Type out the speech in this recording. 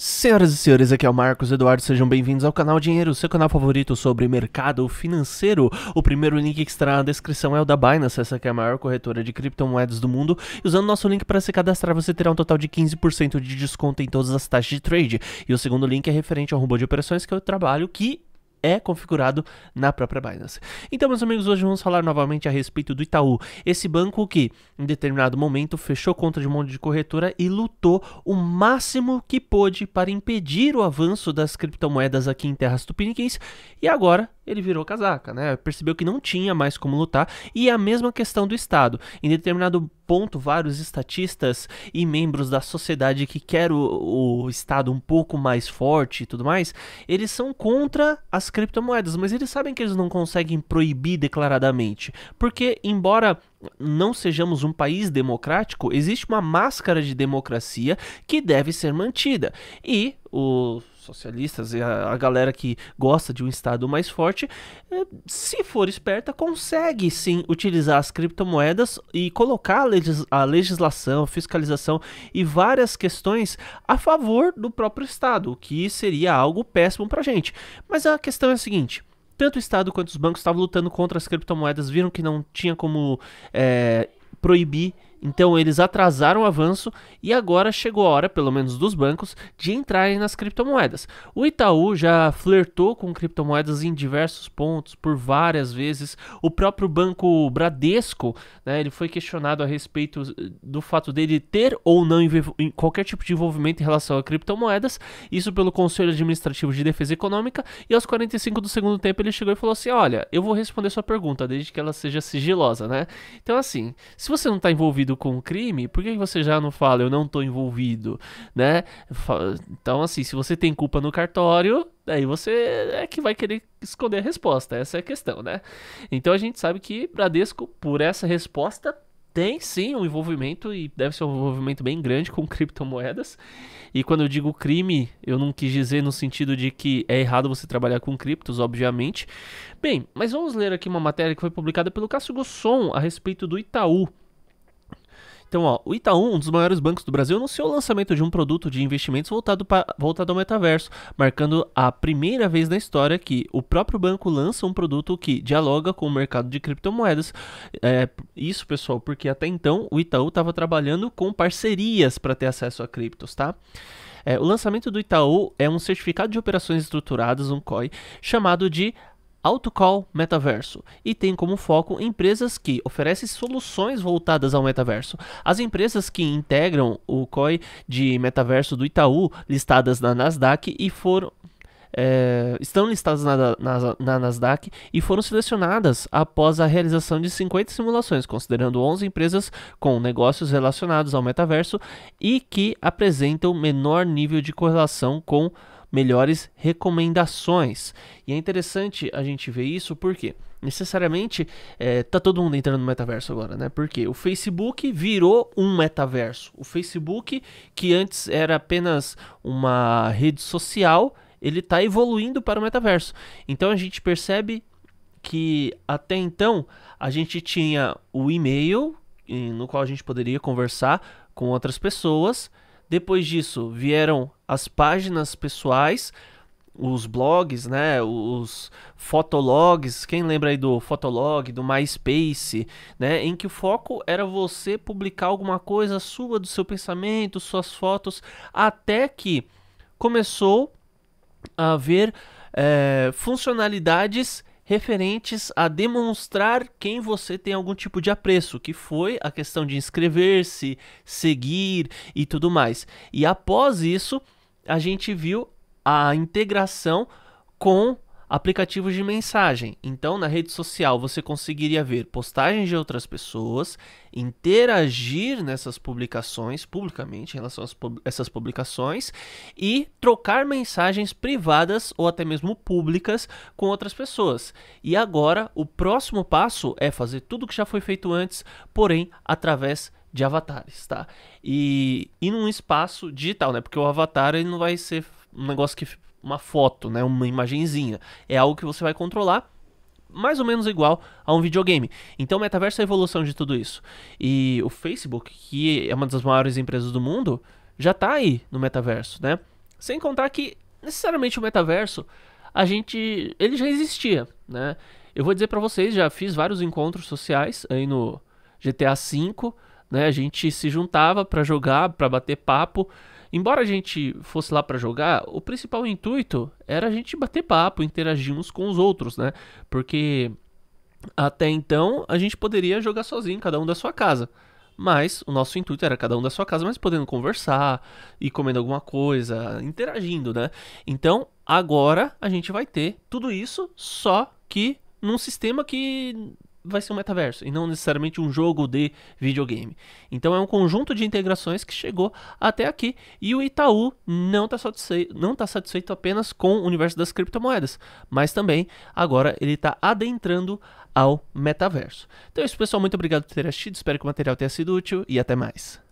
Senhoras e senhores, aqui é o Marcos Eduardo, sejam bem-vindos ao canal Dinheiro, seu canal favorito sobre mercado financeiro. O primeiro link que estará na descrição é o da Binance, essa que é a maior corretora de criptomoedas do mundo. E usando nosso link para se cadastrar, você terá um total de 15% de desconto em todas as taxas de trade. E o segundo link é referente ao robô de operações que eu trabalho, que é configurado na própria Binance. Então, meus amigos, hoje vamos falar novamente a respeito do Itaú, esse banco que em determinado momento fechou conta de um monte de corretora e lutou o máximo que pôde para impedir o avanço das criptomoedas aqui em terras tupiniquins e agora ele virou casaca, né? Percebeu que não tinha mais como lutar e é a mesma questão do Estado. Em determinado ponto vários estatistas e membros da sociedade que quer o, o Estado um pouco mais forte e tudo mais, eles são contra as criptomoedas, mas eles sabem que eles não conseguem proibir declaradamente, porque embora não sejamos um país democrático, existe uma máscara de democracia que deve ser mantida. E o socialistas e a, a, galera que gosta de um Estado mais forte, eh, se for esperta, consegue sim utilizar as criptomoedas e colocar a, legis a legislação, fiscalização e várias questões a favor do próprio Estado, o que seria algo péssimo para a gente. Mas a questão é a seguinte tanto o Estado quanto os bancos estavam lutando contra as criptomoedas, viram que não tinha como é, proibir então eles atrasaram o avanço e agora chegou a hora, pelo menos dos bancos, de entrarem nas criptomoedas. O Itaú já flertou com criptomoedas em diversos pontos, por várias vezes. O próprio banco Bradesco, né, ele foi questionado a respeito eh, do fato dele ter ou não qualquer tipo de envolvimento em relação a criptomoedas, isso pelo Conselho Administrativo de Defesa Econômica, e aos 45 do segundo tempo ele chegou e falou assim: "Olha, eu vou responder sua pergunta, desde que ela seja sigilosa, né?". Então assim, se você não está envolvido envolvido com o crime, por que você já não fala eu não tô envolvido, né? Então assim, se você tem culpa no cartório, daí você é que vai querer esconder a resposta, essa é a questão, né? Então a gente sabe que Bradesco por essa resposta tem sim um envolvimento e deve ser um envolvimento bem grande com criptomoedas. E quando eu digo crime, eu não quis dizer no sentido de que é errado você trabalhar com criptos, obviamente. Bem, mas vamos ler aqui uma matéria que foi publicada pelo Cássio Gosson a respeito do Itaú. Então, ó, o Itaú, um dos maiores bancos do Brasil, anunciou o lançamento de um produto de investimentos voltado, pra, voltado ao metaverso, marcando a primeira vez na história que o próprio banco lança um produto que dialoga com o mercado de criptomoedas. É, isso, pessoal, porque até então o Itaú estava trabalhando com parcerias para ter acesso a criptos, tá? É, o lançamento do Itaú é um certificado de operações estruturadas, um COI, chamado de AutoCall Metaverso e tem como foco empresas que oferecem soluções voltadas ao metaverso. As empresas que integram o COI de metaverso do Itaú, listadas na Nasdaq e foram é, estão listadas na, na, na, Nasdaq e foram selecionadas após a realização de 50 simulações, considerando 11 empresas com negócios relacionados ao metaverso e que apresentam menor nível de correlação com melhores recomendações. E é interessante a gente ver isso porque necessariamente é, tá todo mundo entrando no metaverso agora, né? Porque o Facebook virou um metaverso. O Facebook, que antes era apenas uma rede social, ele está evoluindo para o metaverso. Então a gente percebe que até então a gente tinha o e-mail no qual a gente poderia conversar com outras pessoas. Depois disso vieram as páginas pessoais, os blogs, né, os fotologs, quem lembra aí do fotolog, do MySpace, né, em que o foco era você publicar alguma coisa sua do seu pensamento, suas fotos, até que começou a haver é, funcionalidades referentes a demonstrar quem você tem algum tipo de apreço, que foi a questão de inscrever-se, seguir e tudo mais. E após isso, a gente viu a integração com aplicativos de mensagem. Então, na rede social, você conseguiria ver postagens de outras pessoas, interagir nessas publicações publicamente em relação a essas publicações e trocar mensagens privadas ou até mesmo públicas com outras pessoas. E agora, o próximo passo é fazer tudo o que já foi feito antes, porém através de avatares, tá? E, e num espaço digital, né? Porque o avatar ele não vai ser um negócio que uma foto, né? Uma imagenzinha. É algo que você vai controlar mais ou menos igual a um videogame. Então, metaverso é a evolução de tudo isso. E o Facebook, que é uma das maiores empresas do mundo, já está aí no metaverso, né? Sem contar que necessariamente o metaverso, a gente, ele já existia, né? Eu vou dizer para vocês, já fiz vários encontros sociais aí no GTA V, né? A gente se juntava para jogar, para bater papo. Embora a gente fosse lá para jogar, o principal intuito era a gente bater papo, interagir uns com os outros, né? Porque até então a gente poderia jogar sozinho, cada um da sua casa. Mas o nosso intuito era cada um da sua casa, mas podendo conversar e comendo alguma coisa, interagindo, né? Então agora a gente vai ter tudo isso, só que num sistema que vai ser um metaverso e não necessariamente um jogo de videogame. Então é um conjunto de integrações que chegou até aqui e o Itaú não está satisfeito, não tá satisfeito apenas com o universo das criptomoedas, mas também agora ele está adentrando ao metaverso. Então é isso, pessoal. Muito obrigado por ter assistido. Espero que o material tenha sido útil e até mais.